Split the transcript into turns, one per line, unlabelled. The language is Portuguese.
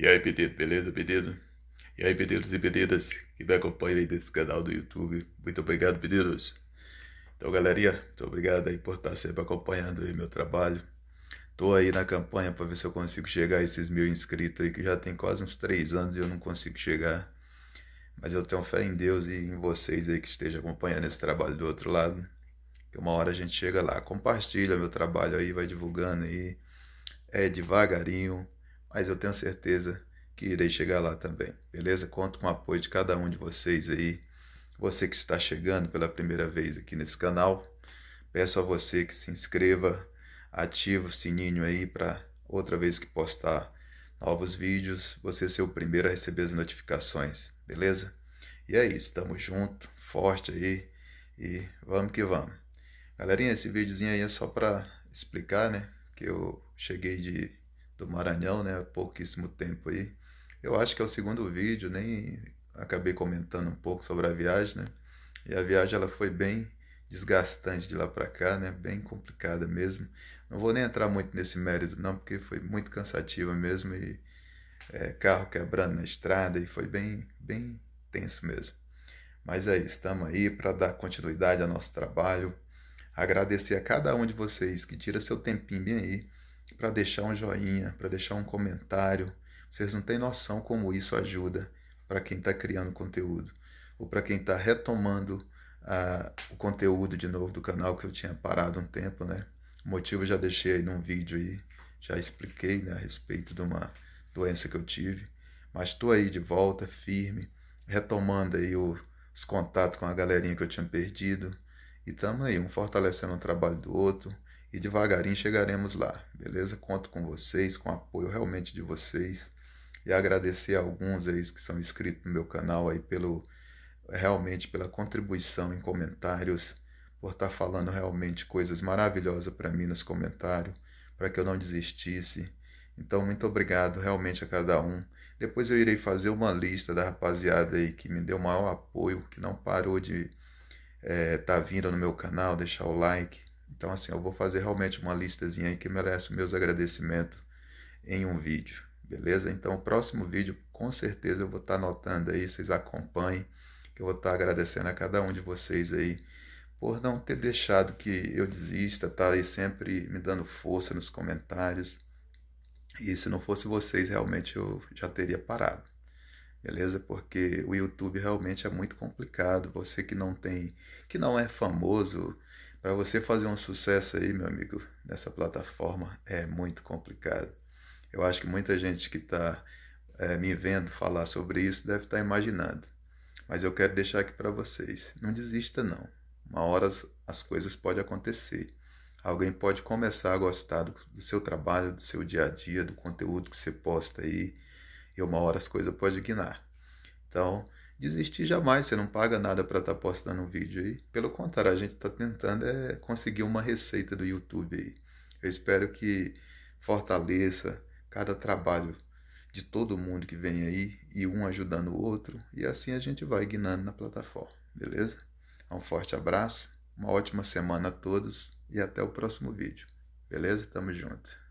E aí, pedido, beleza, pedido? E aí, pedidos e pedidas que me acompanham aí desse canal do YouTube. Muito obrigado, pedidos. Então, galerinha, muito obrigado aí por estar sempre acompanhando aí meu trabalho. Tô aí na campanha para ver se eu consigo chegar a esses mil inscritos aí, que já tem quase uns três anos e eu não consigo chegar. Mas eu tenho fé em Deus e em vocês aí que estejam acompanhando esse trabalho do outro lado. Que uma hora a gente chega lá. Compartilha meu trabalho aí, vai divulgando aí. É devagarinho mas eu tenho certeza que irei chegar lá também, beleza? Conto com o apoio de cada um de vocês aí. Você que está chegando pela primeira vez aqui nesse canal, peço a você que se inscreva, ative o sininho aí para outra vez que postar novos vídeos, você ser o primeiro a receber as notificações, beleza? E é isso, tamo junto, forte aí e vamos que vamos. Galerinha, esse videozinho aí é só para explicar, né, que eu cheguei de do Maranhão, né? Há pouquíssimo tempo aí. Eu acho que é o segundo vídeo, nem acabei comentando um pouco sobre a viagem, né? E a viagem ela foi bem desgastante de lá para cá, né? Bem complicada mesmo. Não vou nem entrar muito nesse mérito não, porque foi muito cansativa mesmo e é, carro quebrando na estrada e foi bem bem tenso mesmo. Mas é isso, estamos aí para dar continuidade ao nosso trabalho. Agradecer a cada um de vocês que tira seu tempinho aí para deixar um joinha, para deixar um comentário. Vocês não têm noção como isso ajuda para quem está criando conteúdo ou para quem está retomando uh, o conteúdo de novo do canal que eu tinha parado um tempo, né? O motivo eu já deixei aí num vídeo aí, já expliquei né, a respeito de uma doença que eu tive, mas estou aí de volta, firme, retomando aí o, os contatos com a galerinha que eu tinha perdido e estamos aí, um fortalecendo o trabalho do outro e devagarinho chegaremos lá, beleza? Conto com vocês, com o apoio realmente de vocês e agradecer a alguns aí que são inscritos no meu canal aí pelo realmente pela contribuição em comentários, por estar tá falando realmente coisas maravilhosas para mim nos comentários, para que eu não desistisse. Então, muito obrigado realmente a cada um. Depois eu irei fazer uma lista da rapaziada aí que me deu o maior apoio, que não parou de estar eh, é, tá vindo no meu canal, deixar o like então, assim, eu vou fazer realmente uma listazinha aí que merece meus agradecimentos em um vídeo, beleza? Então, o próximo vídeo, com certeza, eu vou estar tá anotando aí, vocês acompanhem, que eu vou estar tá agradecendo a cada um de vocês aí por não ter deixado que eu desista, tá aí sempre me dando força nos comentários. E se não fosse vocês, realmente eu já teria parado. Beleza? Porque o YouTube realmente é muito complicado. Você que não tem, que não é famoso, para você fazer um sucesso aí, meu amigo, nessa plataforma é muito complicado. Eu acho que muita gente que está é, me vendo falar sobre isso deve estar tá imaginando. Mas eu quero deixar aqui para vocês: não desista, não. Uma hora as coisas podem acontecer. Alguém pode começar a gostar do, do seu trabalho, do seu dia a dia, do conteúdo que você posta aí, e uma hora as coisas podem guinar. Então, desistir jamais, você não paga nada para estar tá postando um vídeo aí. Pelo contrário, a gente está tentando é conseguir uma receita do YouTube aí. Eu espero que fortaleça cada trabalho de todo mundo que vem aí e um ajudando o outro, e assim a gente vai guinando na plataforma, beleza? Um forte abraço, uma ótima semana a todos e até o próximo vídeo, beleza? Tamo junto!